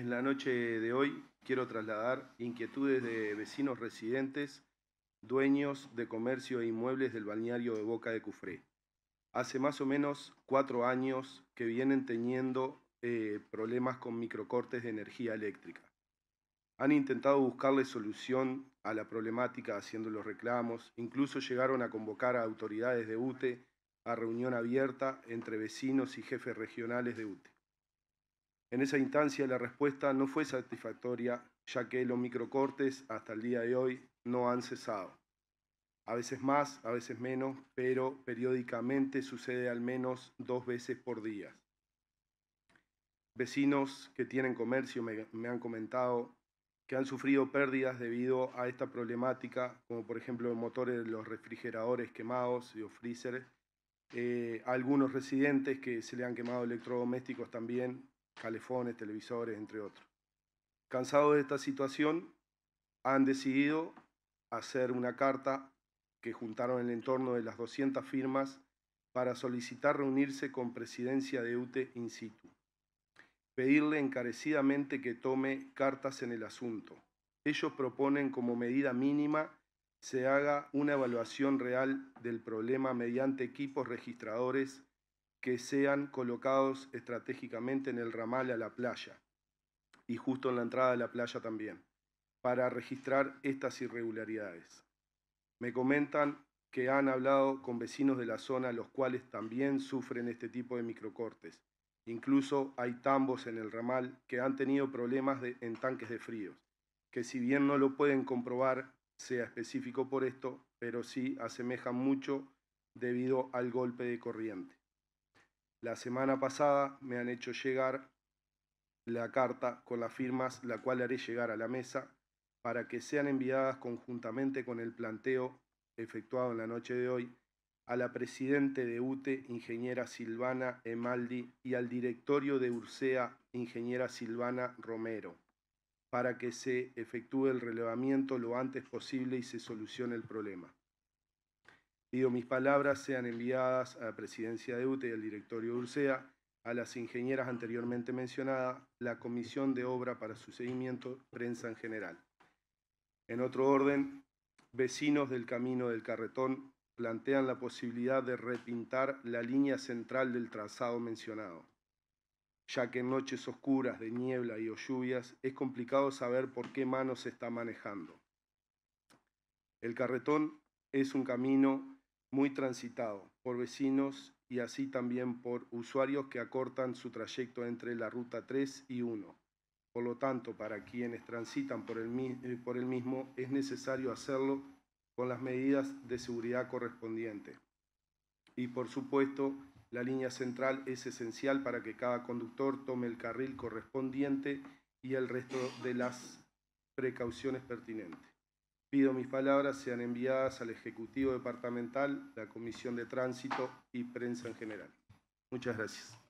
En la noche de hoy quiero trasladar inquietudes de vecinos residentes, dueños de comercio e inmuebles del balneario de Boca de Cufré. Hace más o menos cuatro años que vienen teniendo eh, problemas con microcortes de energía eléctrica. Han intentado buscarle solución a la problemática haciendo los reclamos, incluso llegaron a convocar a autoridades de UTE a reunión abierta entre vecinos y jefes regionales de UTE. En esa instancia la respuesta no fue satisfactoria, ya que los microcortes hasta el día de hoy no han cesado. A veces más, a veces menos, pero periódicamente sucede al menos dos veces por día. Vecinos que tienen comercio me, han comentado que han sufrido pérdidas debido a esta problemática, como por ejemplo los motores de los refrigeradores quemados y los freezer. Eh, algunos residentes que se le han quemado electrodomésticos también calefones, televisores, entre otros. Cansados de esta situación, han decidido hacer una carta que juntaron en el entorno de las 200 firmas para solicitar reunirse con presidencia de UTE in situ. Pedirle encarecidamente que tome cartas en el asunto. Ellos proponen como medida mínima se haga una evaluación real del problema mediante equipos registradores que sean colocados estratégicamente en el ramal a la playa y justo en la entrada de la playa también, para registrar estas irregularidades. Me comentan que han hablado con vecinos de la zona, los cuales también sufren este tipo de microcortes. Incluso hay tambos en el ramal que han tenido problemas en tanques de fríos, que si bien no lo pueden comprobar, sea específico por esto, pero sí asemejan mucho debido al golpe de corriente. La semana pasada me han hecho llegar la carta con las firmas, la cual haré llegar a la mesa para que sean enviadas conjuntamente con el planteo efectuado en la noche de hoy a la presidente de UTE, ingeniera Silvana Emaldi, y al directorio de URCEA, ingeniera Silvana Romero, para que se efectúe el relevamiento lo antes posible y se solucione el problema. Pido mis palabras sean enviadas a la presidencia de UTE y al directorio de URCEA, a las ingenieras anteriormente mencionadas, la comisión de obra para su seguimiento, prensa en general. En otro orden, vecinos del camino del carretón plantean la posibilidad de repintar la línea central del trazado mencionado, ya que en noches oscuras de niebla y o lluvias es complicado saber por qué mano se está manejando. El carretón es un camino muy transitado por vecinos y así también por usuarios que acortan su trayecto entre la ruta 3 y 1. Por lo tanto, para quienes transitan por el, eh, por el mismo es necesario hacerlo con las medidas de seguridad correspondientes. Y por supuesto, la línea central es esencial para que cada conductor tome el carril correspondiente y el resto de las precauciones pertinentes. Pido mis palabras sean enviadas al Ejecutivo Departamental, la Comisión de Tránsito y Prensa en general. Muchas gracias.